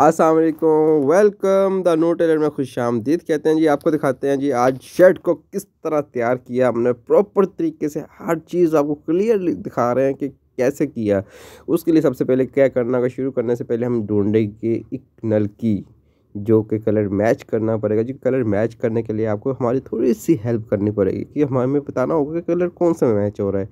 Aslam welcome the no tailor में खुश आमदीद कहते हैं जी आपको दिखाते हैं जी आज शर्ट को किस तरह तैयार किया हमने प्रॉपर तरीके से हर चीज़ आपको क्लियरली दिखा रहे हैं कि कैसे किया उसके लिए सबसे पहले क्या करना होगा शुरू करने से पहले हम ढूंढेंगे एक नल की जो कि कलर मैच करना पड़ेगा जी कलर मैच करने के लिए आपको हमारी थोड़ी सी हेल्प करनी पड़ेगी कि हमें बताना होगा कि कलर कौन सा मैच हो रहा है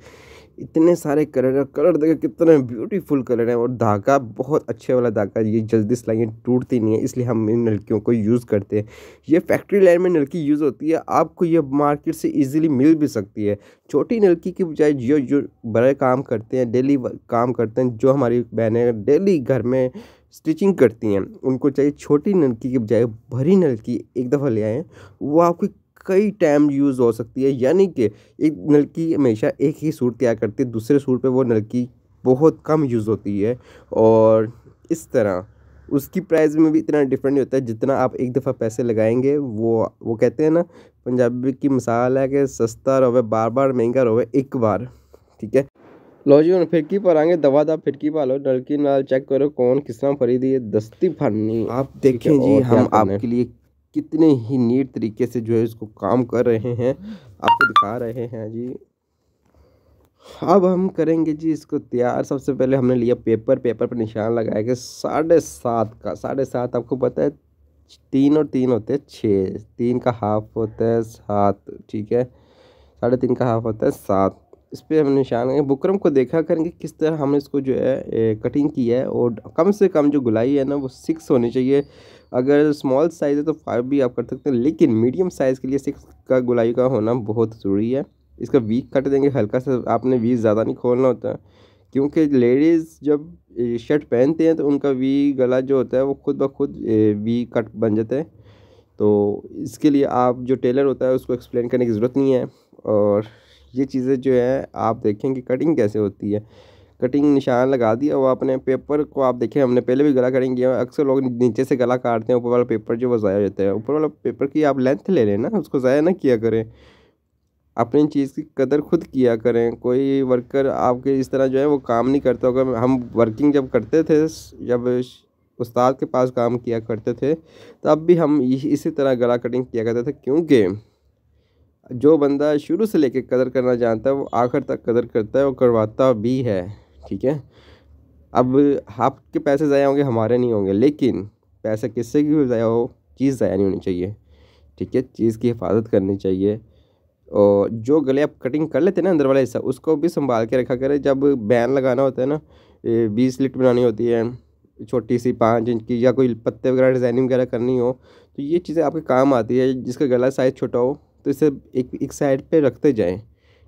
इतने सारे कलर है कलर देखो कितने ब्यूटीफुल कलर है और धागा बहुत अच्छे वाला धागा ये जल्दी सिलाइयाँ टूटती नहीं है इसलिए हम इन नलकियों को यूज़ करते हैं ये फैक्ट्री लाइन में नलकी यूज़ होती है आपको ये मार्केट से इजीली मिल भी सकती है छोटी नलकी की बजाय जो जो बड़े काम करते हैं डेली काम करते हैं जो हमारी बहनें डेली घर में स्टिचिंग करती हैं उनको चाहिए छोटी नलकी की बजाय भरी नलकी एक दफ़ा ले आएँ वो आपकी कई टाइम यूज़ हो सकती है यानी कि एक नलकी हमेशा एक ही सूट तैयार करती है दूसरे सूट पे वो नलकी बहुत कम यूज़ होती है और इस तरह उसकी प्राइस में भी इतना डिफरेंट नहीं होता है जितना आप एक दफ़ा पैसे लगाएंगे वो वो कहते हैं ना पंजाबी की मिसाल है कि सस्ता रहो बार बार महंगा रहो एक बार ठीक है लो जी हम फिरकी पर आएंगे दवा दवा फिरकी पा लो नलकी नाल चेक करो कौन किस तरह फरीदी है दस्ती फरनी आप देखें जी हम आपके लिए कितने ही नीट तरीके से जो है इसको काम कर रहे हैं आपको दिखा रहे हैं जी अब हम करेंगे जी इसको तैयार सबसे पहले हमने लिया पेपर पेपर पर निशान लगाया कि साढ़े सात का साढ़े सात आपको पता है तीन और तीन होते हैं छः तीन का हाफ होता है सात ठीक है साढ़े तीन का हाफ होता है सात इस पर हम निशान लगाएंगे बुकरम को देखा करेंगे किस तरह हमने इसको जो है कटिंग की है और कम से कम जो गुलाई है ना वो सिक्स होनी चाहिए अगर स्मॉल साइज़ है तो फाइव भी आप कर सकते हैं लेकिन मीडियम साइज़ के लिए सिक्स का गुलाई का होना बहुत ज़रूरी है इसका वीक कट देंगे हल्का सा आपने वी ज़्यादा नहीं खोलना होता है क्योंकि लेडीज़ जब शर्ट पहनते हैं तो उनका वी गला जो होता है वो खुद ब खुद वी कट बन जाता है तो इसके लिए आप जो टेलर होता है उसको एक्सप्लेन करने की ज़रूरत नहीं है और ये चीज़ें जो है आप देखें कि कटिंग कैसे होती है कटिंग निशान लगा दिया वो अपने पेपर को आप देखें हमने पहले भी गला कटिंग किया अक्सर लोग नीचे से गला काटते हैं ऊपर वाला पेपर जो वो ज़ाया जाता है ऊपर वाला पेपर की आप लेंथ ले लें ना उसको ज़ाया ना किया करें अपनी चीज़ की कदर खुद किया करें कोई वर्कर आपके इस तरह जो है वो काम नहीं करता अगर हम वर्किंग जब करते थे जब उस्ताद के पास काम किया करते थे तब भी हम इसी तरह गला कटिंग किया करते थे क्योंकि जो बंदा शुरू से लेकर कदर करना जानता है वो आखिर तक कदर करता है और करवाता भी है ठीक है अब आपके पैसे ज़ाया होंगे हमारे नहीं होंगे लेकिन पैसे किससे की ज़ाया हो चीज़ ज़ाया नहीं होनी चाहिए ठीक है चीज़ की हिफाजत करनी चाहिए और जो गले आप कटिंग कर लेते हैं ना अंदर वाला हिस्सा उसको भी संभाल के रखा करें जब बैन लगाना होता है ना बीस लिट बनानी होती है छोटी सी पाँच इंच की या कोई पत्ते वगैरह डिज़ाइनिंग वगैरह करनी हो तो ये चीज़ें आपके काम आती है जिसका गला साइज़ छोटा हो तो इसे एक एक साइड पे रखते जाएं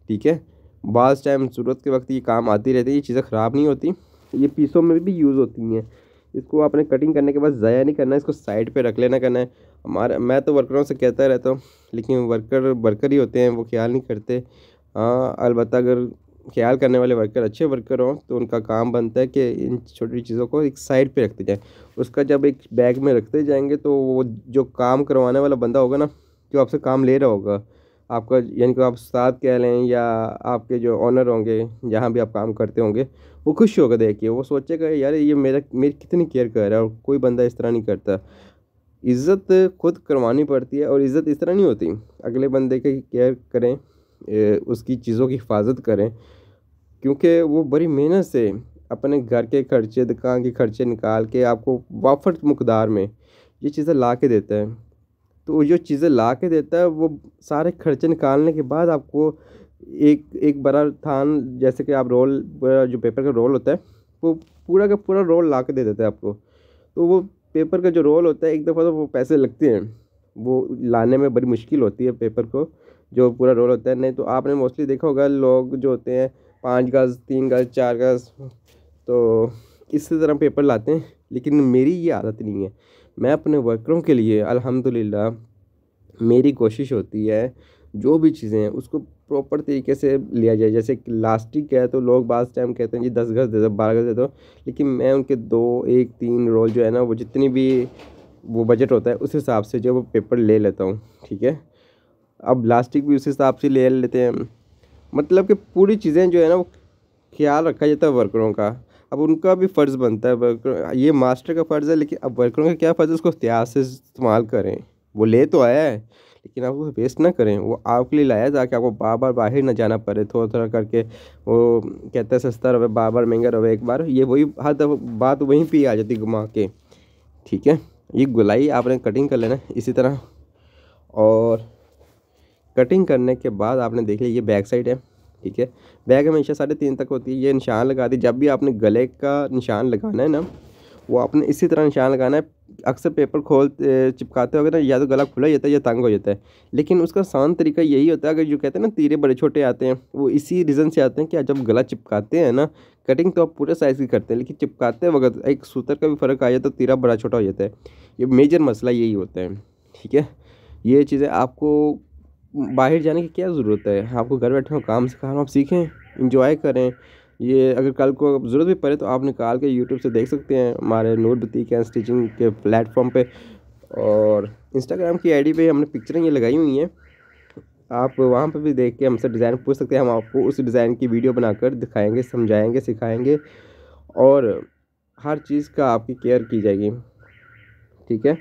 ठीक है बाज़ टाइम ज़रूरत के वक्त ये काम आती रहती है ये चीज़ें ख़राब नहीं होती ये पीसों में भी यूज़ होती हैं इसको आपने कटिंग करने के बाद ज़ाया नहीं करना है इसको साइड पे रख लेना करना है हमारा मैं तो वर्करों से कहता रहता हूँ लेकिन वर्कर वर्कर ही होते हैं वो ख्याल नहीं करते हाँ अलबत् अगर ख्याल करने वाले वर्कर अच्छे वर्कर हों तो उनका काम बनता है कि इन छोटी चीज़ों को एक साइड पर रखते जाएँ उसका जब एक बैग में रखते जाएंगे तो वो जो काम करवाने वाला बंदा होगा ना जो आपसे काम ले रहा होगा आपका यानी कि आप उस्ताद कह लें या आपके जो ऑनर होंगे जहाँ भी आप काम करते होंगे वो खुश होगा देखिए वो सोचेगा यार ये मेरा मेरी कितनी केयर कर रहा है और कोई बंदा इस तरह नहीं करता इज़्ज़त खुद करवानी पड़ती है और इज़्ज़त इस तरह नहीं होती अगले बंदे की केयर करें उसकी चीज़ों की हिफाजत करें क्योंकि वो बड़ी मेहनत से अपने घर के खर्चे दुकान के खर्चे निकाल के आपको वाफर मकदार में ये चीज़ें ला के देता है तो वो जो चीज़ें ला के देता है वो सारे खर्चे निकालने के बाद आपको एक एक बड़ा थान जैसे कि आप रोल जो पेपर का रोल होता है वो पूरा का पूरा रोल ला के दे देता है आपको तो वो पेपर का जो रोल होता है एक दफ़ा तो वो पैसे लगते हैं वो लाने में बड़ी मुश्किल होती है पेपर को जो पूरा रोल होता है नहीं तो आपने मोस्टली देखा होगा लोग जो होते हैं पाँच गज तीन गज चार गज तो इसी तरह पेपर लाते हैं लेकिन मेरी ये आदत नहीं है मैं अपने वर्करों के लिए अल्हम्दुलिल्लाह मेरी कोशिश होती है जो भी चीज़ें हैं उसको प्रॉपर तरीके से लिया जाए जैसे लास्टिक है तो लोग बाद टाइम कहते हैं जी दस गज दे दो बारह गज दे दो लेकिन मैं उनके दो एक तीन रोल जो है ना वो जितनी भी वो बजट होता है उस हिसाब से जो वो पेपर ले लेता हूँ ठीक है अब लास्टिक भी उस हिसाब से ले लेते हैं मतलब कि पूरी चीज़ें जो है ना वो ख्याल रखा जाता है वर्करों का अब उनका भी फ़र्ज़ बनता है वर्कर ये मास्टर का फ़र्ज़ है लेकिन अब वर्करों का क्या फ़र्ज़ है उसको त्याग से इस्तेमाल करें वो ले तो आया है लेकिन आप उसको वेस्ट ना करें वो आपके लिए लाया ताकि आपको बार बार बाहर ना जाना पड़े थोड़ा थोड़ा करके वो कहते हैं सस्ता रहे बार बार महंगा रहे एक बार ये वही हर बात वहीं पर आ जाती घुमा के ठीक है ये गुलाई आपने कटिंग कर लेना इसी तरह और कटिंग करने के बाद आपने देख लिया ये बैक साइड है ठीक है बैग हमेशा साढ़े तीन तक होती है ये निशान लगा दी जब भी आपने गले का निशान लगाना है ना वो आपने इसी तरह निशान लगाना है अक्सर पेपर खोल चिपकाते हो ना तो या तो गला खुला जाता है या तंग हो जाता है लेकिन उसका आसान तरीका यही होता है अगर जो कहते हैं ना तीरे बड़े छोटे आते हैं वो इसी रीज़न से आते हैं कि जब गला चिपकाते हैं ना कटिंग तो आप पूरे साइज़ की करते हैं लेकिन चिपकाते वक्त एक सूतर का भी फ़र्क आ जाता है तो तीरा बड़ा छोटा हो जाता है ये मेजर मसला यही होता है ठीक है ये चीज़ें आपको बाहर जाने की क्या ज़रूरत है आपको घर बैठे हो काम से खा रहा हूँ आप सीखें इंजॉय करें ये अगर कल को ज़रूरत भी पड़े तो आप निकाल के यूट्यूब से देख सकते हैं हमारे नोट बती एंड स्टिचिंग के प्लेटफॉर्म पे और इंस्टाग्राम की आईडी पे हमने पिक्चरें ये लगाई हुई हैं आप वहाँ पर भी देख के हमसे डिज़ाइन पूछ सकते हैं हम आपको उस डिज़ाइन की वीडियो बनाकर दिखाएँगे समझाएँगे सिखाएँगे और हर चीज़ का आपकी केयर की जाएगी ठीक है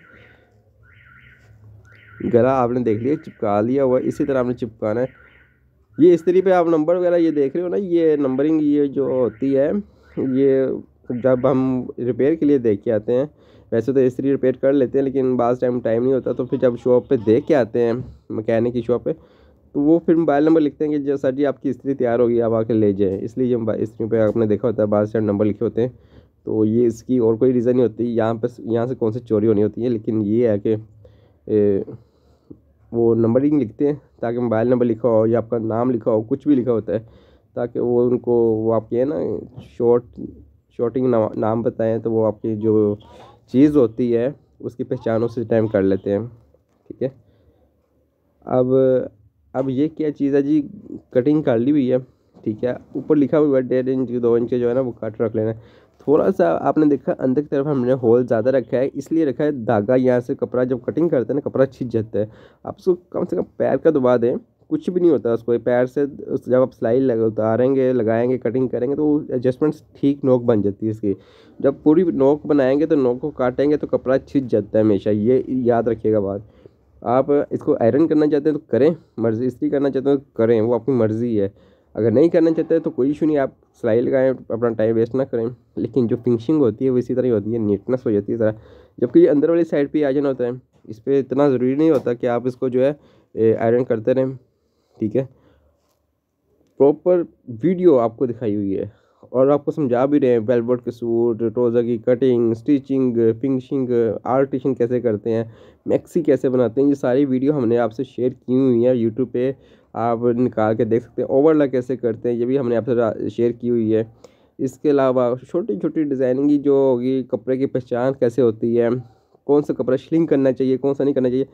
गला आपने देख लिया चिपका लिया हुआ इसी तरह आपने चिपकाना है ये इस्त्री पे आप नंबर वगैरह ये देख रहे हो ना ये नंबरिंग ये जो होती है ये जब हम रिपेयर के लिए देख के आते हैं वैसे तो इस्त्री रिपेयर कर लेते हैं लेकिन बाद टाइम टाइम नहीं होता तो फिर जब शॉप पे देख के आते हैं मकैनिक की शॉप पे तो वो फिर मोबाइल नंबर लिखते हैं कि जो सर जी आपकी स्त्री तैयार होगी आप आके ले जाएँ इसलिए ये स्त्री पर आपने देखा होता है बाद टाइम नंबर लिखे होते हैं तो ये इसकी और कोई रीज़न नहीं होती यहाँ पर यहाँ से कौन सी चोरी होनी होती है लेकिन ये है कि वो नंबरिंग लिखते हैं ताकि मोबाइल नंबर लिखा हो या आपका नाम लिखा हो कुछ भी लिखा होता है ताकि वो उनको वो आपके है ना शॉर्ट शॉर्टिंग ना, नाम बताएं तो वो आपकी जो चीज़ होती है उसकी पहचान उसी टाइम कर लेते हैं ठीक है अब अब ये क्या चीज़ है जी कटिंग कर ली हुई है ठीक है ऊपर लिखा हुआ है डेढ़ इंच दो इंच जो है ना वो कट रख लेना थोड़ा सा आपने देखा अंदर की तरफ हमने होल ज़्यादा रखा है इसलिए रखा है धागा यहाँ से कपड़ा जब कटिंग करते हैं ना कपड़ा छिंच जाता है आप उसको कम से कम पैर का दबा दें कुछ भी नहीं होता उसको पैर से जब आप सिलाई लग उतारेंगे लगाएंगे कटिंग करेंगे तो एडजस्टमेंट्स ठीक नोक बन जाती है इसकी जब पूरी नोक बनाएंगे तो नोक को काटेंगे तो कपड़ा छिंच जाता है हमेशा ये याद रखिएगा बात आप इसको आयरन करना चाहते हैं तो करें मर्ज़ी इसलिए करना चाहते हैं तो करें वो आपकी मर्ज़ी है अगर नहीं करना चाहते तो कोई इशू नहीं आप सिलाई लगाएं अपना टाइम वेस्ट ना करें लेकिन जो फिनिशिंग होती है वो इसी तरह ही होती है नीटनेस हो जाती है ज़रा जबकि ये अंदर वाली साइड पे जाना होता है इस पर इतना ज़रूरी नहीं होता कि आप इसको जो है आयरन करते रहें ठीक है प्रॉपर वीडियो आपको दिखाई हुई है और आपको समझा भी रहे हैं बेलबोर्ड के सूट ट्रोज़र की कटिंग स्टिचिंग फिनिशिंग आर्टिशिंग कैसे करते हैं मैक्सी कैसे बनाते हैं ये सारी वीडियो हमने आपसे शेयर की हुई है यूट्यूब पे आप निकाल के देख सकते हैं ओवरला कैसे करते हैं ये भी हमने आपसे शेयर की हुई है इसके अलावा छोटी छोटी डिज़ाइनिंग की जो होगी कपड़े की पहचान कैसे होती है कौन सा कपड़ा शिलिंग करना चाहिए कौन सा नहीं करना चाहिए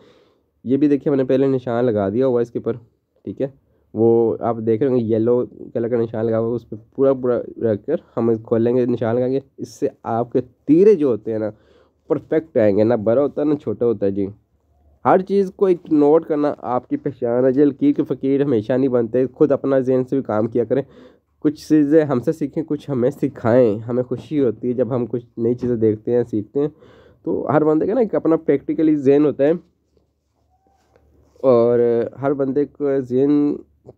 ये भी देखिए मैंने पहले निशान लगा दिया हुआ इसके ऊपर ठीक है वो आप देख रहे होंगे येलो कलर का निशान लगा हुआ उस पर पूरा पूरा रख कर हम खोलेंगे निशान लगाएंगे इससे आपके तीरे जो होते हैं ना परफेक्ट आएंगे ना बड़ा होता है ना छोटा होता है जी हर चीज़ को इग्नोर करना आपकी पहचान है जो फ़कीर हमेशा नहीं बनते खुद अपना जहन से भी काम किया करें कुछ चीज़ें हमसे सीखें कुछ हमें सिखाएं हमें खुशी होती है जब हम कुछ नई चीज़ें देखते हैं सीखते हैं तो हर बंदे का ना एक अपना प्रैक्टिकली जहन होता है और हर बंदे को जहन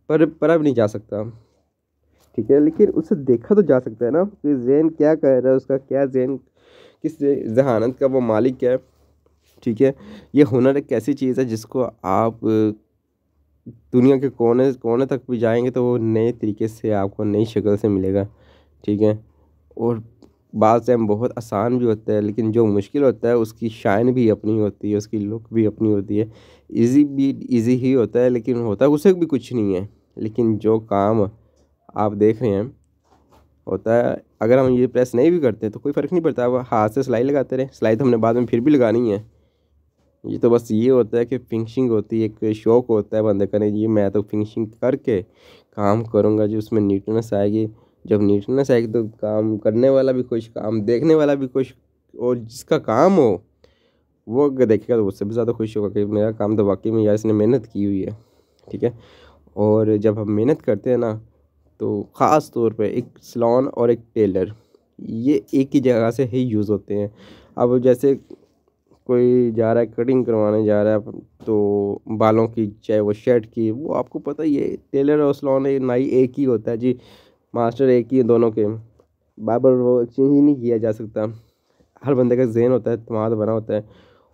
पर परब नहीं जा सकता ठीक है लेकिन उसे देखा तो जा सकता है ना कि जहन क्या कर रहा है उसका क्या जहन किस जहानत का वो मालिक है ठीक है ये हुनर एक ऐसी चीज़ है जिसको आप दुनिया के कोने कोने तक भी जाएंगे तो वो नए तरीके से आपको नई शक्ल से मिलेगा ठीक है और बाद टाइम बहुत आसान भी होता है लेकिन जो मुश्किल होता है उसकी शाइन भी अपनी होती है उसकी लुक भी अपनी होती है इजी भी इजी ही होता है लेकिन होता है उसे भी कुछ नहीं है लेकिन जो काम आप देख रहे हैं होता है अगर हम ये प्रेस नहीं भी करते तो कोई फ़र्क नहीं पड़ता अब हाथ से सिलाई लगाते रहे सिलाई तो हमने बाद में फिर भी लगानी है ये तो बस ये होता है कि फिनिशिंग होती है एक शौक होता है बंदे का नहीं ये मैं तो फिनिशिंग करके काम करूँगा जो उसमें नीटनेस आएगी जब नीटनेस आएगी तो काम करने वाला भी खुश काम देखने वाला भी खुश और जिसका काम हो वो देखेगा तो उससे भी ज़्यादा खुश होगा कि मेरा काम तो वाकई में यार इसने मेहनत की हुई है ठीक है और जब हम मेहनत करते हैं ना तो ख़ास तौर पर एक सलोन और एक टेलर ये एक ही जगह से ही यूज़ होते हैं अब जैसे कोई जा रहा है कटिंग करवाने जा रहा है तो बालों की चाहे वो शर्ट की वो आपको पता ही है टेलर और सलोन नाई एक ही होता है जी मास्टर एक ही है दोनों के बार वो एक्सचेंज ही नहीं किया जा सकता हर बंदे का जहन होता है तमाद बना होता है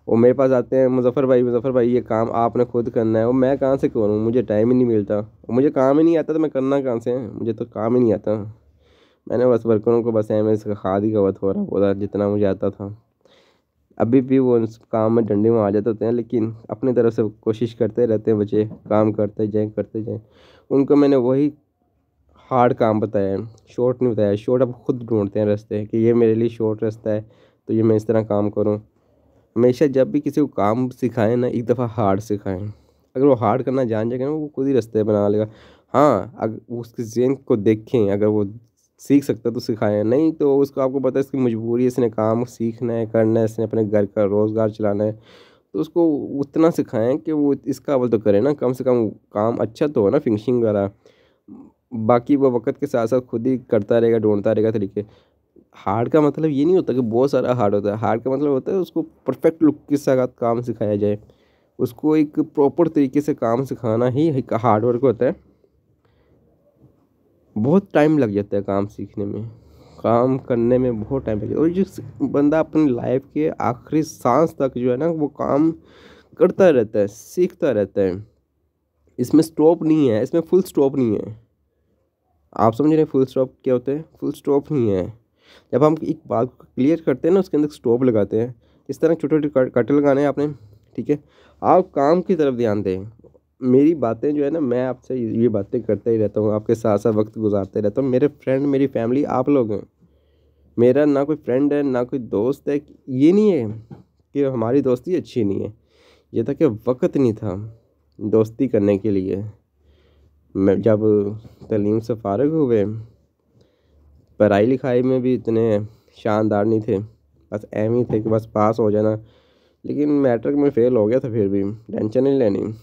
और मेरे पास आते हैं मुजफ्फ़र भाई मुजफ्फ़र भाई ये काम आपने खुद करना है और मैं कहाँ से करूँ मुझे टाइम ही नहीं मिलता और मुझे काम ही नहीं आता तो मैं करना कहाँ से मुझे तो काम ही नहीं आता मैंने बस वर्करों को बस एम एस का खाद ही कवर थोड़ा बोला जितना मुझे आता था अभी भी वो उस काम में डंडे में आ जाते होते हैं लेकिन अपनी तरफ से कोशिश करते रहते हैं बच्चे काम करते जाएँ करते जाएँ उनको मैंने वही हार्ड काम बताया शॉर्ट नहीं बताया शॉर्ट आप खुद ढूंढते हैं रास्ते कि ये मेरे लिए शॉर्ट रास्ता है तो ये मैं इस तरह काम करूँ हमेशा जब भी किसी को काम सिखाएं ना एक दफ़ा हार्ड सिखाएं अगर वो हार्ड करना जान जाएगा ना वो खुद ही रास्ते बना लेगा हाँ अगर उसके जेन को देखें अगर वो सीख सकता तो सिखाएं नहीं तो उसको आपको पता है इसकी मजबूरी है इसने काम सीखना है करना है इसने अपने घर का रोज़गार चलाना है तो उसको उतना सिखाएं कि वो इसका अवल तो करे ना कम से कम काम अच्छा तो हो ना फिनिशिंग वाला बाकी वो वक्त के साथ साथ खुद ही करता रहेगा ढूंढता रहेगा तरीके हार्ड का मतलब ये नहीं होता कि बहुत सारा हार्ड होता है हार्ड का मतलब होता है उसको परफेक्ट लुक के साथ काम सिखाया जाए उसको एक प्रॉपर तरीके से काम सिखाना ही हार्ड वर्क होता है बहुत टाइम लग जाता है काम सीखने में काम करने में बहुत टाइम लग और जिस बंदा अपनी लाइफ के आखिरी सांस तक जो है ना वो काम करता रहता है सीखता रहता है इसमें स्टॉप नहीं है इसमें फुल स्टॉप नहीं है आप समझ रहे फुल स्टॉप क्या होता है फुल स्टॉप नहीं है जब हम एक बात को क्लियर करते हैं ना उसके अंदर स्टॉप लगाते हैं इस तरह छोटे छोटे कट लगाने हैं आपने ठीक है आप काम की तरफ ध्यान दें मेरी बातें जो है ना मैं आपसे ये बातें करता ही रहता हूँ आपके साथ साथ वक्त गुजारते रहता हूँ मेरे फ्रेंड मेरी फैमिली आप लोग हैं मेरा ना कोई फ्रेंड है ना कोई दोस्त है ये नहीं है कि हमारी दोस्ती अच्छी नहीं है ये था कि वक्त नहीं था दोस्ती करने के लिए मैं जब तलीम से फारग हुए पढ़ाई लिखाई में भी इतने शानदार नहीं थे बस एम ही थे कि बस पास हो जाना लेकिन मैट्रिक में फ़ेल हो गया था फिर भी टेंशन नहीं लेनी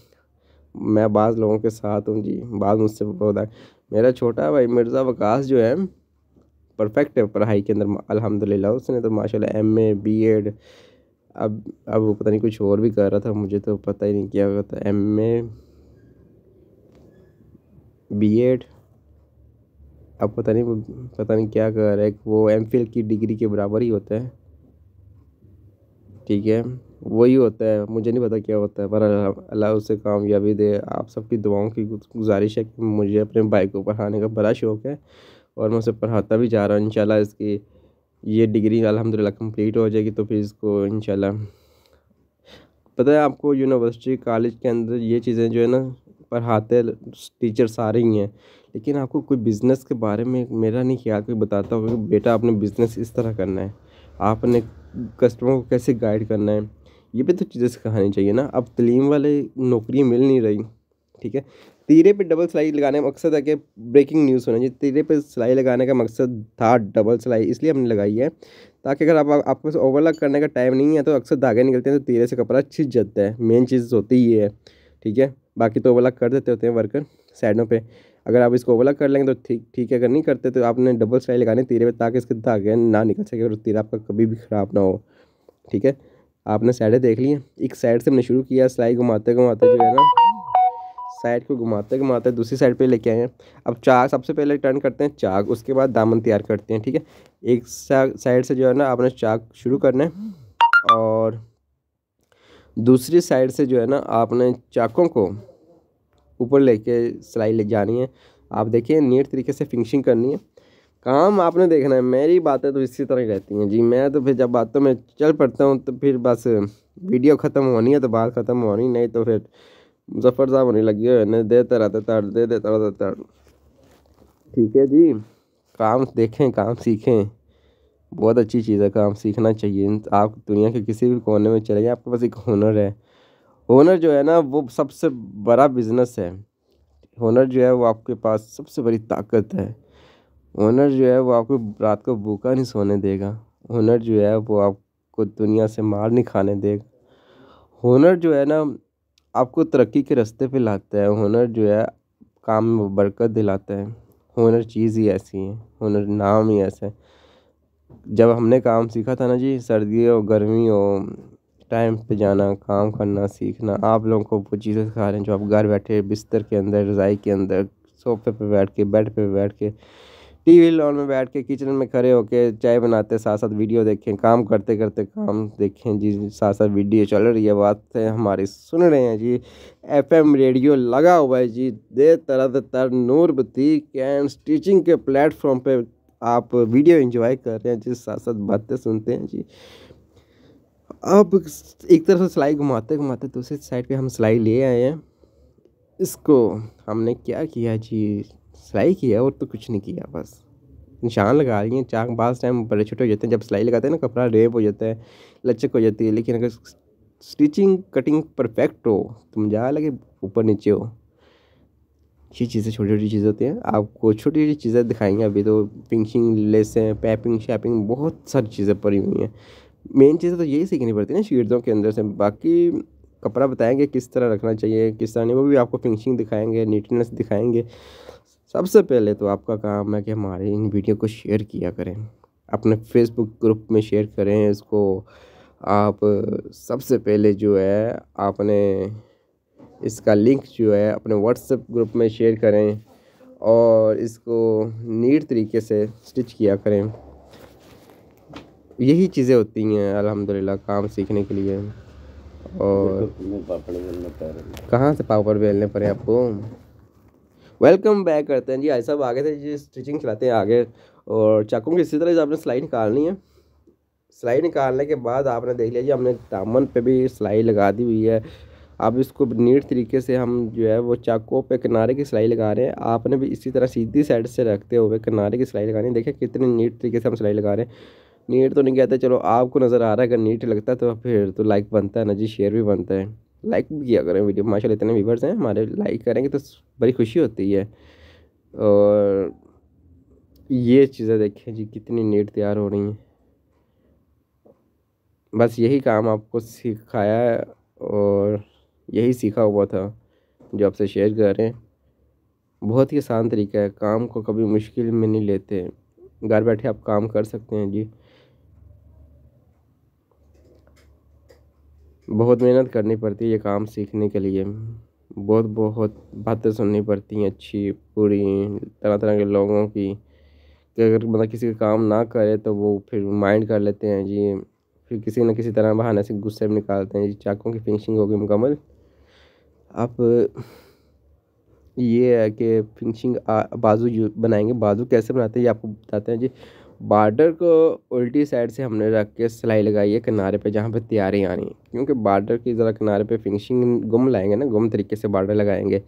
मैं बाज़ लोगों के साथ हूँ जी बाज़ मुझसे बहुत मेरा छोटा भाई मिर्ज़ा वकास जो है परफेक्ट है पढ़ाई के अंदर अल्हम्दुलिल्लाह उसने तो माशाल्लाह एम ए बी एड अब अब वो पता नहीं कुछ और भी कर रहा था मुझे तो पता ही नहीं क्या होता एम ए बी एड अब पता नहीं पता नहीं क्या कर रहा है वो एम फिल की डिग्री के बराबर ही होता है ठीक है वही होता है मुझे नहीं पता क्या होता है पर अल्लाह उसे कामयाबी दे आप सबकी दुआओं की गुजारिश है कि मुझे अपने बाइक को पढ़ाने का बड़ा शौक़ है और मैं उसे पढ़ाता भी जा रहा हूँ इनशाला इसकी ये डिग्री अलहमदिल्ला कम्प्लीट हो जाएगी तो फिर इसको इनशाला पता है आपको यूनिवर्सिटी कॉलेज के अंदर ये चीज़ें जो है ना पढ़ाते टीचर सारे ही हैं लेकिन आपको कोई बिज़नेस के बारे में मेरा नहीं ख्याल कोई बताता होगा कि बेटा आपने बिज़नेस इस तरह करना है आपने कस्टमर को कैसे गाइड करना है ये भी तो चीज़ें सिखानी चाहिए ना अब तलीम वाले नौकरी मिल नहीं रही ठीक है तीरे पे डबल सिलाई लगाने का मकसद है कि ब्रेकिंग न्यूज़ होना चाहिए तीरे पे सिलाई लगाने का मकसद था डबल सिलाई इसलिए हमने लगाई है ताकि अगर आप आपके पास ओवरलॉक करने का टाइम नहीं है तो अक्सर धागे निकलते हैं तो तीरे से कपड़ा छिंच जाता है मेन चीज़ होती ये है ठीक है बाकी तो ओवरलॉक कर देते होते हैं वर्कर साइडों पर अगर आप इसको ओवरलॉक कर लेंगे तो ठीक ठीक है अगर नहीं करते तो आपने डबल सिलाई लगानी तीरे पर ताकि इसके धागे ना निकल सके और तीरा आपका कभी भी ख़राब ना हो ठीक है आपने साइडें देख ली हैं एक साइड से हमने शुरू किया सिलाई घुमाते घुमाते जो है ना साइड को घुमाते घुमाते दूसरी साइड पे लेके आए हैं अब चाक सबसे पहले टर्न करते हैं चाक उसके बाद दामन तैयार करते हैं ठीक है एक साइड से जो है ना आपने चाक शुरू करना है और दूसरी साइड से जो है ना आपने चाकों को ऊपर लेके सिलाई ले जानी है आप देखिए नीट तरीके से फिनिशिंग करनी है काम आपने देखना है मेरी बातें तो इसी तरह रहती हैं जी मैं तो फिर जब बातों तो में चल पड़ता हूँ तो फिर बस वीडियो ख़त्म होनी है तो बात ख़त्म होनी नहीं तो फिर मुजफ्फर साहब होने लगी हुए नहीं देते रहते तड़ दे देता रहता तड़ ठीक है जी काम देखें काम सीखें बहुत अच्छी चीज़ है काम सीखना चाहिए आप दुनिया के किसी भी कोने में चले जाए आपके पास एक हुनर है हुनर जो है ना वो सबसे बड़ा बिजनेस है हुनर जो है वो आपके पास सबसे बड़ी ताकत है ओनर जो है वो आपको रात को भूखा नहीं सोने देगा ओनर जो है वो आपको दुनिया से मार नहीं खाने देगा ओनर जो है ना आपको तरक्की के रास्ते पे लाता है हुनर जो है काम में बरकत दिलाता है हुनर चीज़ ही ऐसी है हुनर नाम ही ऐसा है जब हमने काम सीखा था ना जी सर्दी हो गर्मी हो टाइम पे जाना काम करना सीखना आप लोगों को वो चीज़ें सिखा रहे हैं जो आप घर बैठे बिस्तर के अंदर रज़ाई के अंदर सोफे पे बैठ के बेड पे बैठ के टी वी लॉन में बैठ के किचन में खड़े होके चाय बनाते साथ साथ वीडियो देखें काम करते करते काम देखें जी साथ साथ वीडियो चल रही है बात है हमारी सुन रहे हैं जी एफएम रेडियो लगा हुआ है जी दे तरह तर नूर बती कैन स्टिचिंग के प्लेटफॉर्म पे आप वीडियो एंजॉय कर रहे हैं जी साथ साथ बातें सुनते हैं जी अब एक तरफ से सिलाई घुमाते घुमाते दूसरी साइड पर हम सिलाई ले आए हैं इसको हमने क्या किया जी सिलाई किया और तो कुछ नहीं किया बस निशान लगा रही हैं चाक बाज टाइम बड़े छोटे हो जाते हैं जब सिलाई लगाते हैं ना कपड़ा रेप हो जाता है लचक हो जाती है लेकिन अगर स्टिचिंग कटिंग परफेक्ट हो तो मजा लगे ऊपर नीचे हो ये चीज़ें छोटी छोटी चीज़ें होती हैं आपको छोटी छोटी चीज़ें दिखाएंगे अभी तो फिंशिंग लेस हैं पैपिंग शैपिंग बहुत सारी चीज़ें पड़ी हुई हैं मेन चीज़ें तो यही सीखनी पड़ती है ना शीर्दों के अंदर से बाकी कपड़ा बताएंगे किस तरह रखना चाहिए किस तरह नहीं वो भी आपको फिनिशिंग दिखाएंगे नीटनेस दिखाएंगे सबसे पहले तो आपका काम है कि हमारे इन वीडियो को शेयर किया करें अपने फेसबुक ग्रुप में शेयर करें इसको आप सबसे पहले जो है आपने इसका लिंक जो है अपने व्हाट्सएप ग्रुप में शेयर करें और इसको नीट तरीके से स्टिच किया करें यही चीज़ें होती हैं अल्हम्दुलिल्लाह काम सीखने के लिए और कहाँ से पापड़ बेलने पड़े आपको वेलकम बैक करते हैं जी आई साहब आगे थे जी स्टिचिंग चलाते हैं आगे और चाकू की इसी तरह से आपने सिलाई निकालनी है सिलाई निकालने के बाद आपने देख लिया जी हमने दामन पे भी सिलाई लगा दी हुई है अब इसको नीट तरीके से हम जो है वो चाकू पे किनारे की सिलाई लगा रहे हैं आपने भी इसी तरह सीधी साइड से रखते हुए किनारे की सिलाई लगानी है देखिए कितनी नीट तरीके से हम सिलाई लगा रहे हैं नीट तो नहीं कहते चलो आपको नज़र आ रहा है अगर नीट लगता है तो फिर तो लाइक बनता है ना जी शेयर भी बनता है लाइक भी किया करें वीडियो माशाल्लाह इतने व्यूवर्स हैं हमारे लाइक करेंगे तो बड़ी खुशी होती है और ये चीज़ें देखें जी कितनी नीट तैयार हो रही हैं बस यही काम आपको सिखाया है और यही सीखा हुआ था जो आपसे शेयर कर रहे हैं बहुत ही आसान तरीका है काम को कभी मुश्किल में नहीं लेते घर बैठे आप काम कर सकते हैं जी बहुत मेहनत करनी पड़ती है ये काम सीखने के लिए बहुत बहुत बातें सुननी पड़ती हैं अच्छी पूरी तरह तरह के लोगों की कि अगर मतलब किसी का काम ना करे तो वो फिर माइंड कर लेते हैं जी फिर किसी न किसी तरह बहाने से गुस्से में निकालते हैं जी चाकों की फिनिशिंग होगी मुकम्मल आप ये है कि फिनिशिंग बाजू बनाएंगे बाजू कैसे बनाते हैं ये आपको बताते हैं जी बार्डर को उल्टी साइड से हमने रख के सिलाई लगाई है किनारे पे जहाँ पे तैयारी आनी है क्योंकि बार्डर की ज़रा किनारे पे फिनिशिंग गुम लाएंगे ना गुम तरीके से बार्डर लगाएंगे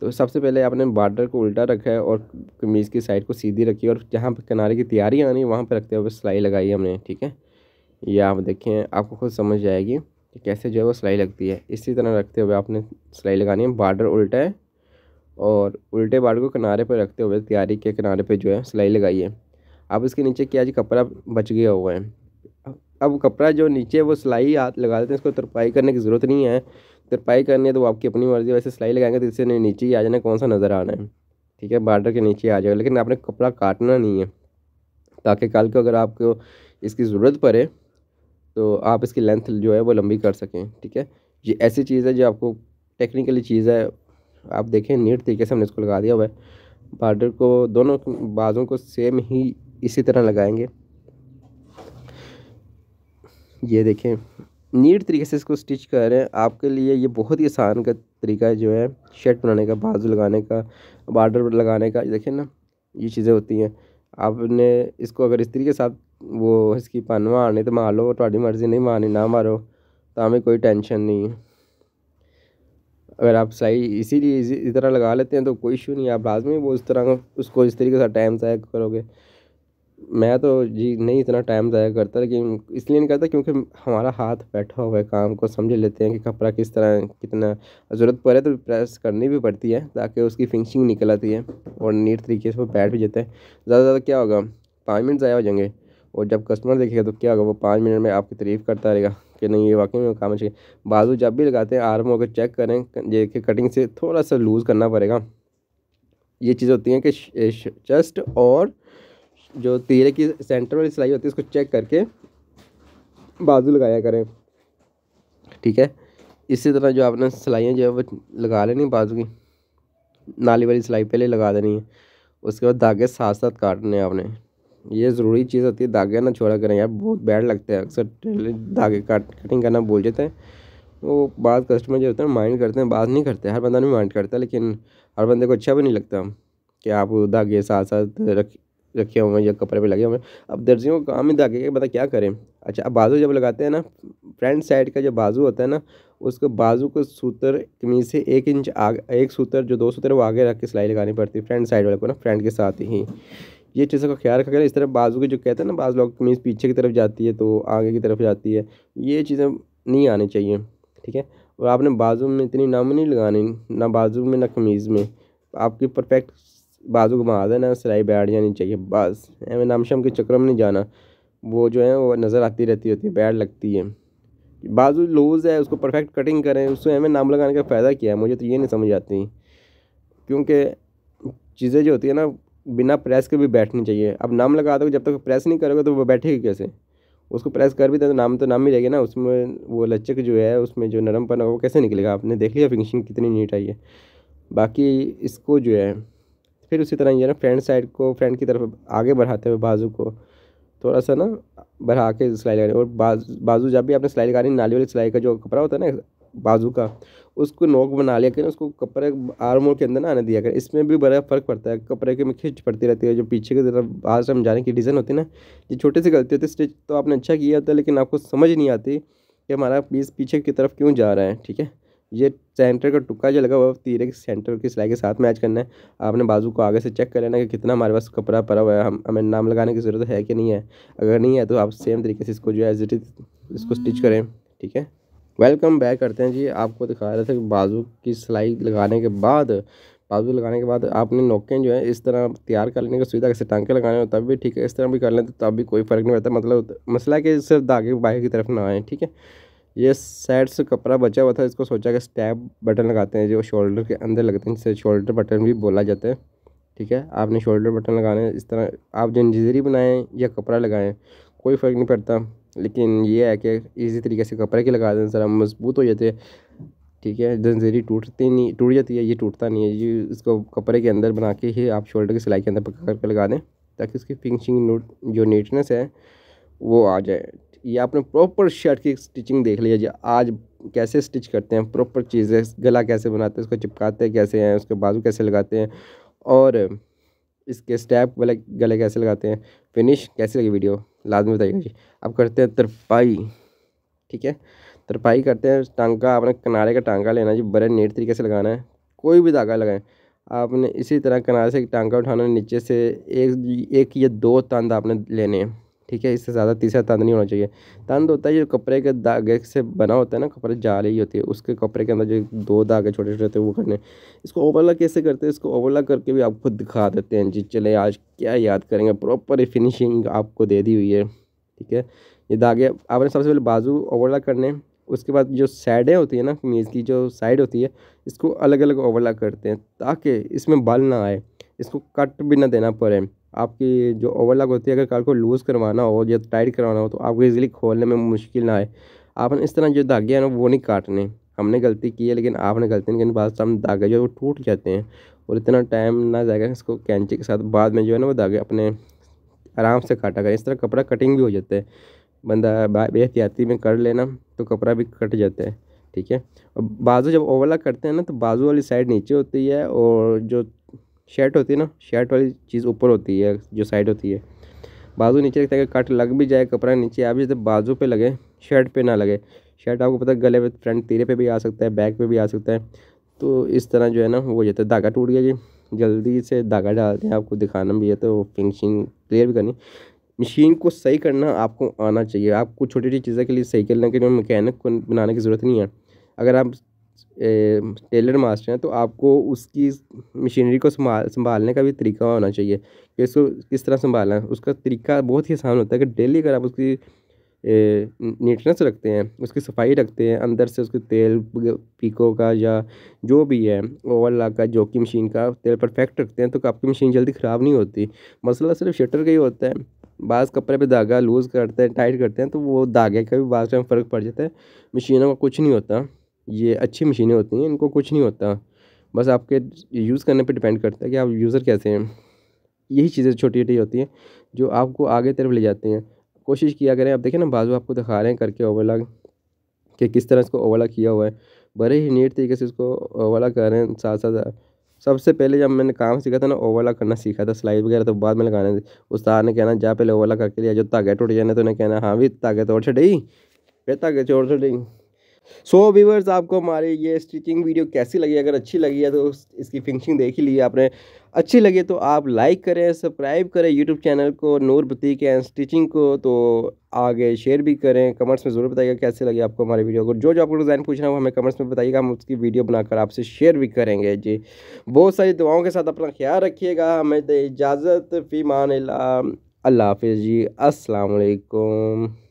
तो सबसे पहले आपने बार्डर को उल्टा रखा है और कमीज़ की साइड को सीधी रखी और जहाँ पर किनारे की तैयारी आनी है वहाँ पर रखते हुए सिलाई लगाई हमने ठीक है ये आप देखें आपको खुद समझ जाएगी कि कैसे जो है वो सिलाई लगती है इसी तरह रखते हुए आपने सिलाई लगानी है बार्डर उल्टा है और उल्टे बार्डर को किनारे पर रखते हुए तैयारी के किनारे पर जो है सिलाई लगाई है अब इसके नीचे क्या जी कपड़ा बच गया हुआ है अब कपड़ा जो नीचे वो सिलाई हाथ लगा देते हैं इसको तरपाई करने की ज़रूरत नहीं है तरपाई करनी है तो वो आपकी अपनी मर्ज़ी वैसे सिलाई लगाएंगे तो इससे नीचे ही आ जाना कौन सा नज़र आना है ठीक है बार्डर के नीचे आ जाएगा लेकिन आपने कपड़ा काटना नहीं है ताकि कल को अगर आपको इसकी ज़रूरत पड़े तो आप इसकी लेंथ जो है वो लंबी कर सकें ठीक है ये ऐसी चीज़ है जो आपको टेक्निकली चीज़ है आप देखें नीट तरीके से हमने इसको लगा दिया हुआ है बार्डर को दोनों बाजों को सेम ही इसी तरह लगाएंगे ये देखें नीट तरीके से इसको स्टिच कर रहे हैं आपके लिए ये बहुत ही आसान का तरीका है जो है शर्ट बनाने का बाजू लगाने का बॉर्डर लगाने का देखें ना ये चीज़ें होती हैं आपने इसको अगर इस तरीके साथ वो इसकी पन मारनी तो मार लो थोड़ी मर्जी नहीं मारनी ना मारो तो हमें कोई टेंशन नहीं है अगर आप सही इसीलिए इसी तरह लगा लेते हैं तो कोई इशू नहीं आप लाजमी वो इस तरह उसको इस तरीके से टाइम सैक करोगे मैं तो जी नहीं इतना टाइम ज़ाया करता लेकिन इसलिए नहीं करता क्योंकि हमारा हाथ बैठा हुआ है काम को समझ लेते हैं कि कपड़ा किस तरह कितना ज़रूरत पड़े तो प्रेस करनी भी पड़ती है ताकि उसकी फिनिशिंग निकल आती है और नीट तरीके से वो बैठ भी जाते हैं ज़्यादा से ज़्यादा क्या होगा पाँच मिनट ज़ाया हो जाएंगे और जब कस्टमर देखेगा तो क्या होगा वो पाँच मिनट में आपकी तारीफ़ करता रहेगा कि नहीं ये वाकई में काम अच्छे बाजू जब भी लगाते हैं आर्म होकर चेक करें कि कटिंग से थोड़ा सा लूज़ करना पड़ेगा ये चीज़ होती है कि चेस्ट और जो तीरे की सेंटर वाली सिलाई होती है उसको चेक करके बाजू लगाया करें ठीक है इसी तरह जो आपने सिलाइयाँ जो है वो लगा लेनी बाजू की नाली वाली सिलाई पहले लगा देनी है उसके बाद धागे साथ साथ काटने हैं आपने ये ज़रूरी चीज़ होती है धागे ना छोड़ा करें यार बहुत बैड लगता है अक्सर धागे काट कटिंग करना भूल जाते हैं वो बात कस्टमर जो होते हैं माइंड करते हैं बात नहीं करते हर बंदा नहीं माइंड करता लेकिन हर बंदे को अच्छा भी नहीं लगता कि आप धागे साथ साथ रख रखे हुए हैं या कपड़े पे लगे हुए हैं अब दर्जियों का काम ही दागे तो पता क्या करें अच्छा अब बाजू जब लगाते हैं ना फ्रंट साइड का जो बाजू होता है ना उसको बाजू को सूतर कमीज से एक इंच आगे एक सूतर जो दो सूतर वो आगे रख के सिलाई लगानी पड़ती है फ्रंट साइड वाले को ना फ्रंट के साथ ही ये चीज़ों का ख्याल रखा इस तरह बाजू के जो कहते हैं ना बाजू लोग कमीज़ पीछे की तरफ जाती है तो आगे की तरफ जाती है ये चीज़ें नहीं आनी चाहिए ठीक है और आपने बाजू में इतनी नम नहीं लगानी ना बाजू में ना कमीज़ में आपकी परफेक्ट बाजू को मार देना सिलाई बैठ जानी चाहिए बस हमें शम के चक्कर में नहीं जाना वो जो है वो नज़र आती रहती होती है बैठ लगती है बाजू लूज़ है उसको परफेक्ट कटिंग करें उससे हमें नाम लगाने का फ़ायदा किया है मुझे तो ये नहीं समझ आती क्योंकि चीज़ें जो होती है ना बिना प्रेस के भी बैठनी चाहिए अब नाम लगा दोगे जब तक तो प्रेस नहीं करोगे तो वो बैठेगी कैसे उसको प्रेस कर भी दे तो नाम तो नाम ही रहेगा ना उसमें वो लचक जो है उसमें जो नरम होगा वो कैसे निकलेगा आपने देख लिया फिनिशिंग कितनी नीट आई है बाकी इसको जो है फिर उसी तरह ये ना फ्रंट साइड को फ्रंट की तरफ आगे बढ़ाते हुए बाजू को थोड़ा सा ना बढ़ा के सिलाई लगानी और बाजू बाजू जब भी आपने सिलाई लगानी नाली वाली सिलाई का जो कपड़ा होता है ना बाजू का उसको नोक बना लिया कर उसको कपड़े आर्म के अंदर ना आने दिया करें इसमें भी बड़ा फ़र्क पड़ता है कपड़े के में खिंच पड़ती रहती है जो पीछे की तरफ बाहर से हम जाने की डिज़ाइन होती है ना ये छोटे से गलती होती है स्टिच तो आपने अच्छा किया होता है लेकिन आपको समझ नहीं आती कि हमारा पीस पीछे की तरफ क्यों जा रहा है ठीक है ये सेंटर का टुका जो लगा हुआ है तीरे के सेंटर की सिलाई के साथ मैच करना है आपने बाजू को आगे से चेक कर लेना कि कितना हमारे पास कपड़ा पड़ा हुआ है हम हमें नाम लगाने की ज़रूरत है कि नहीं है अगर नहीं है तो आप सेम तरीके से इसको जो है एज इट इज़ इसको स्टिच हम्म। करें ठीक है वेलकम बैक करते हैं जी आपको दिखा रहे थे कि बाजू की सिलाई लगाने के बाद बाजू लगाने के बाद आपने नोकें जो है इस तरह तैयार कर लेने की सुविधा कैसे टांके लगाने हो तब भी ठीक है इस तरह भी कर लें तो तब भी कोई फ़र्क नहीं पड़ता मतलब मसला कि सिर्फ धागे बाहर की तरफ ना आए ठीक है ये साइड से कपड़ा बचा हुआ था इसको सोचा कि स्टैप बटन लगाते हैं जो शोल्डर के अंदर लगते हैं जिससे शोल्डर बटन भी बोला जाता है ठीक है आपने शोल्डर बटन लगाने इस तरह आप जंजीरी बनाएं या कपड़ा लगाएं कोई फ़र्क नहीं पड़ता लेकिन ये है कि इजी तरीके से कपड़े के लगा दें ज़रा मजबूत हो जाते हैं ठीक है जंजीरी टूटती नहीं टूट जाती है ये टूटता नहीं है ये इसको कपड़े के अंदर बना के ही आप शोल्डर की सिलाई के अंदर पकड़ करके लगा दें ताकि उसकी फिनिशिंग जो नीटनेस है वो आ जाए ये आपने प्रॉपर शर्ट की स्टिचिंग देख लीजिए आज कैसे स्टिच करते हैं प्रॉपर चीज़ें गला कैसे बनाते हैं उसको चिपकाते हैं कैसे हैं उसके बाजू कैसे लगाते हैं और इसके स्टैप वाले गले कैसे लगाते हैं फिनिश कैसे लगी वीडियो लाजमी बताइएगा जी अब करते हैं तरपाई ठीक है तरपाई करते हैं टांका आपने किनारे का टांका लेना जी बड़े नेट तरीके से लगाना है कोई भी धागा लगाएं आपने इसी तरह किनारे से टांका उठाना नीचे से एक एक या दो तंद आपने लेने हैं ठीक है इससे ज़्यादा तीसरा तंद नहीं होना चाहिए तंद होता है जो कपड़े के धागे से बना होता है ना कपड़े जाल ही होती है उसके कपड़े के अंदर जो दो धागे छोटे छोटे होते हैं वो करने इसको ओवरला कैसे करते हैं इसको ओवरला करके भी आपको दिखा देते हैं जी चले आज क्या याद करेंगे प्रॉपर फिनिशिंग आपको दे दी हुई है ठीक है ये धागे आपने सबसे पहले बाजू ओवरला करने उसके बाद जो साइडें होती है ना कमीज़ की जो साइड होती है इसको अलग अलग ओवरला करते हैं ताकि इसमें बल ना आए इसको कट भी ना देना पड़े आपकी जो ओवरलॉक होती है अगर कार को लूज़ करवाना हो या टाइट करवाना हो तो आपको ईजिली खोलने में मुश्किल ना आए आपने इस तरह जो धागे हैं ना वो नहीं काटने हमने गलती की है लेकिन आपने गलती नहीं करनी बाद धागे जो है वो टूट जाते हैं और इतना टाइम ना जाएगा इसको कैंची के साथ बाद में जो है ना वो धागे अपने आराम से काटा करें इस तरह कपड़ा कटिंग भी हो जाता है बंदा बेहतियाती में कर लेना तो कपड़ा भी कट जाता है ठीक है और बाजू जब ओवरलॉक करते हैं ना तो बाजू वाली साइड नीचे होती है और जो शर्ट होती है ना शर्ट वाली चीज़ ऊपर होती है जो साइड होती है बाजू नीचे लगता है कट लग भी जाए कपड़ा नीचे आप भी बाजू पे लगे शर्ट पे ना लगे शर्ट आपको पता गले पे फ्रंट तीरे पे भी आ सकता है बैक पे भी आ सकता है तो इस तरह जो है ना हो जाता है धागा टूट गया जी जल्दी से धागा डालते हैं आपको दिखाना भी है तो फिनिशिंग क्लियर भी करनी मशीन को सही करना आपको आना चाहिए आपको छोटी छोटी चीज़ों के लिए सही करने के लिए मैकेनिक को बनाने की ज़रूरत नहीं है अगर आप टेलर मास्टर हैं तो आपको उसकी मशीनरी को संभाल संभालने का भी तरीका होना चाहिए कि इसको किस तरह संभालना है उसका तरीका बहुत ही आसान होता है कि डेली अगर आप उसकी नीटनेस रखते हैं उसकी सफाई रखते हैं अंदर से उसके तेल पीको का या जो भी है ओवरलॉक का जो की मशीन का तेल परफेक्ट रखते हैं तो आपकी मशीन जल्दी ख़राब नहीं होती मसला सिर्फ शटर का ही होता है बाज़ कपड़े पे धागा लूज़ करते हैं टाइट करते हैं तो वो धागे का भी बाज़ टाइम फ़र्क पड़ जाता है मशीनों का कुछ नहीं होता ये अच्छी मशीनें होती हैं इनको कुछ नहीं होता बस आपके यूज़ करने पे डिपेंड करता है कि आप यूज़र कैसे हैं यही चीज़ें छोटी छोटी होती हैं जो आपको आगे तरफ ले जाती हैं कोशिश किया करें आप देखें ना बाजू आपको दिखा रहे हैं करके ओवला कि किस तरह इसको ओवला किया हुआ है बड़े ही नीट तरीके से इसको ओवला कर रहे हैं साथ साथ सबसे पहले जब मैंने काम सीखा था ना ओवला करना सीखा था सिलाई वगैरह तो बाद में लगाने उस्ताद ने कहना जा पहले ओवला करके लिया जो तागे टूट जाने तो उन्हें कहना हाँ भी तागे तोड़ छड़ी फिर तागे छोड़ छड़ी सो so, व्यूवर्स आपको हमारी ये स्टिचिंग वीडियो कैसी लगी अगर अच्छी लगी है तो इसकी फिनिशिंग देख ही ली आपने अच्छी लगी तो आप लाइक करें सब्सक्राइब करें यूट्यूब चैनल को नूर बतीक एंड स्टिचिंग को तो आगे शेयर भी करें कमेंट्स में ज़रूर बताइएगा कैसे लगे आपको हमारी वीडियो को जो जो आपको डिज़ाइन पूछना हो हमें कमेंट्स में बताइएगा हम उसकी वीडियो बनाकर आपसे शेयर भी करेंगे जी बहुत सारी दुआओं के साथ अपना ख्याल रखिएगा हमें तो इजाज़त फ़ी मान अल्लाह हाफिज़ जी असलकुम